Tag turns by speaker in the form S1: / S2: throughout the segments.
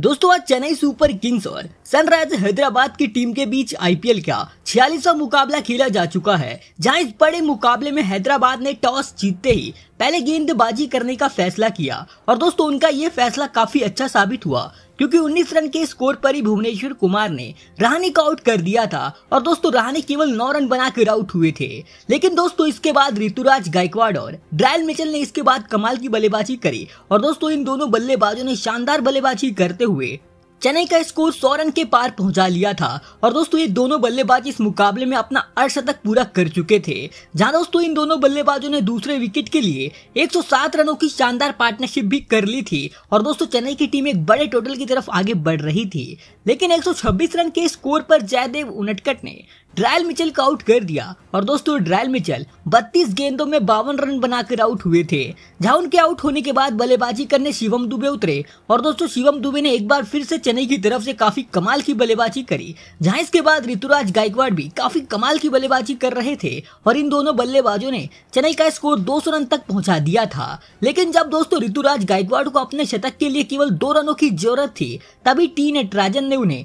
S1: दोस्तों आज Chennai super kings और सनराइजर हैदराबाद की टीम के बीच आईपीएल का छियालीसवा मुकाबला खेला जा चुका है जहां इस बड़े मुकाबले में हैदराबाद ने टॉस जीतते ही पहले गेंदबाजी करने का फैसला किया और दोस्तों उनका ये फैसला काफी अच्छा साबित हुआ क्योंकि 19 रन के स्कोर पर ही भुवनेश्वर कुमार ने रहाने को आउट कर दिया था और दोस्तों रहाने केवल नौ रन बनाकर आउट हुए थे लेकिन दोस्तों इसके बाद ऋतुराज गायकवाड़ और ड्रायल मिचल ने इसके बाद कमाल की बल्लेबाजी करी और दोस्तों इन दोनों बल्लेबाजों ने शानदार बल्लेबाजी करते हुए चेन्नई का स्कोर सौ रन के पार पहुंचा लिया था और दोस्तों ये दोनों बल्लेबाज इस मुकाबले में अपना अर्धशतक पूरा कर चुके थे जहां दोस्तों इन दोनों बल्लेबाजों ने दूसरे विकेट के लिए 107 रनों की शानदार पार्टनरशिप भी कर ली थी और दोस्तों चेन्नई की टीम एक बड़े टोटल की तरफ आगे बढ़ रही थी लेकिन एक रन के स्कोर पर जयदेव उनटकट ने ड्रायल मिचेल को आउट कर दिया और दोस्तों ड्रायल मिचेल 32 गेंदों में बावन रन बनाकर आउट हुए थे जहां उनके आउट होने के बाद बल्लेबाजी करने शिवम दुबे उतरे और दोस्तों शिवम दुबे ने एक बार फिर से चेन्नई की तरफ से काफी कमाल की बल्लेबाजी करी जहां इसके बाद ऋतुराज गायकवाड़ भी काफी कमाल की बल्लेबाजी कर रहे थे और इन दोनों बल्लेबाजों ने चेन्नई का स्कोर दो रन तक पहुंचा दिया था लेकिन जब दोस्तों ऋतुराज गायकवाड़ को अपने शतक के लिए केवल दो रनों की जरूरत थी तभी टी नटराजन ने उन्हें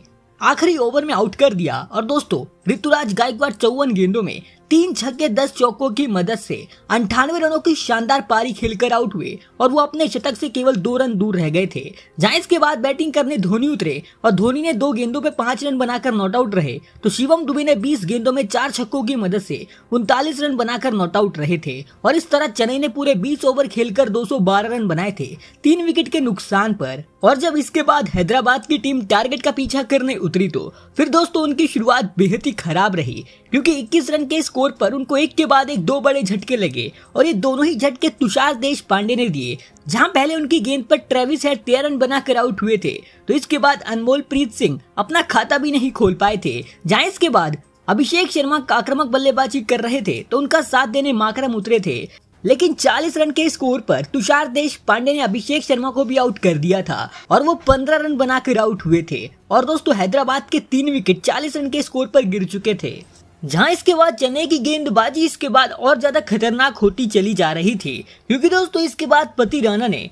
S1: आखिरी ओवर में आउट कर दिया और दोस्तों ऋतुराज गायकवाड़ चौवन गेंदों में तीन छक्के दस चौकों की मदद से अंठानवे रनों की शानदार पारी खेलकर आउट हुए और वो अपने शतक से केवल दो रन दूर रह गए थे जहां इसके बाद बैटिंग करने धोनी उतरे और धोनी ने दो गेंदों पे पांच रन बनाकर नॉट आउट रहे तो शिवम दुबे ने बीस गेंदों में चार छक्कों की मदद से उनतालीस रन बनाकर नॉट आउट रहे थे और इस तरह चेन्नई ने पूरे बीस ओवर खेलकर दो रन बनाए थे तीन विकेट के नुकसान पर और जब इसके बाद हैदराबाद की टीम टारगेट का पीछा करने उतरी तो फिर दोस्तों उनकी शुरुआत बेहद ही खराब रही क्योंकि 21 रन के स्कोर पर उनको एक के बाद एक दो बड़े झटके लगे और ये दोनों ही झटके तुषार देश पांडे ने दिए जहां पहले उनकी गेंद पर ट्रेविस हेड तेरह रन बनाकर आउट हुए थे तो इसके बाद अनमोल प्रीत सिंह अपना खाता भी नहीं खोल पाए थे जहां इसके बाद अभिषेक शर्मा आक्रमक बल्लेबाजी कर रहे थे तो उनका साथ देने माकरम उतरे थे लेकिन 40 रन के स्कोर पर तुषार देश पांडे ने अभिषेक शर्मा को भी आउट कर दिया था और वो 15 रन बनाकर आउट हुए थे और दोस्तों हैदराबाद के तीन विकेट 40 रन के स्कोर पर गिर चुके थे जहां इसके बाद चेन्नई की गेंदबाजी इसके बाद और ज्यादा खतरनाक होती चली जा रही थी क्योंकि दोस्तों इसके बाद पति राणा ने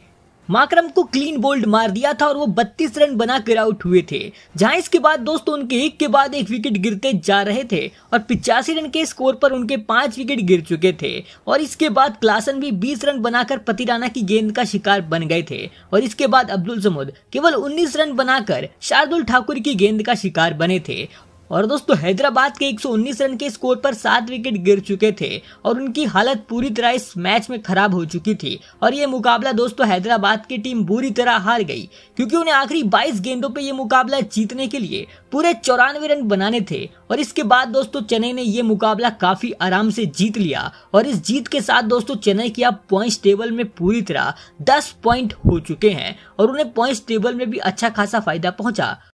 S1: माकरम को क्लीन बोल्ड मार दिया था और वो 32 रन बनाकर आउट हुए थे जहां इसके बाद दोस्तों उनके एक के बाद एक विकेट गिरते जा रहे थे और पिचासी रन के स्कोर पर उनके पांच विकेट गिर चुके थे और इसके बाद क्लासन भी बीस रन बनाकर पति की गेंद का शिकार बन गए थे और इसके बाद अब्दुल समुद केवल उन्नीस रन बनाकर शार्दुल ठाकुर की गेंद का शिकार बने थे और दोस्तों हैदराबाद के 119 रन के स्कोर पर सात विकेट गिर चुके थे और उनकी हालत पूरी तरह इस मैच में खराब हो चुकी थी और ये मुकाबला दोस्तों हैदराबाद की टीम बुरी तरह हार गई क्योंकि उन्हें आखिरी 22 गेंदों पे ये मुकाबला जीतने के लिए पूरे चौरानवे रन बनाने थे और इसके बाद दोस्तों चेन्नई ने ये मुकाबला काफी आराम से जीत लिया और इस जीत के साथ दोस्तों चेन्नई की अब पॉइंट टेबल में पूरी तरह दस पॉइंट हो चुके हैं और उन्हें पॉइंट टेबल में भी अच्छा खासा फायदा पहुंचा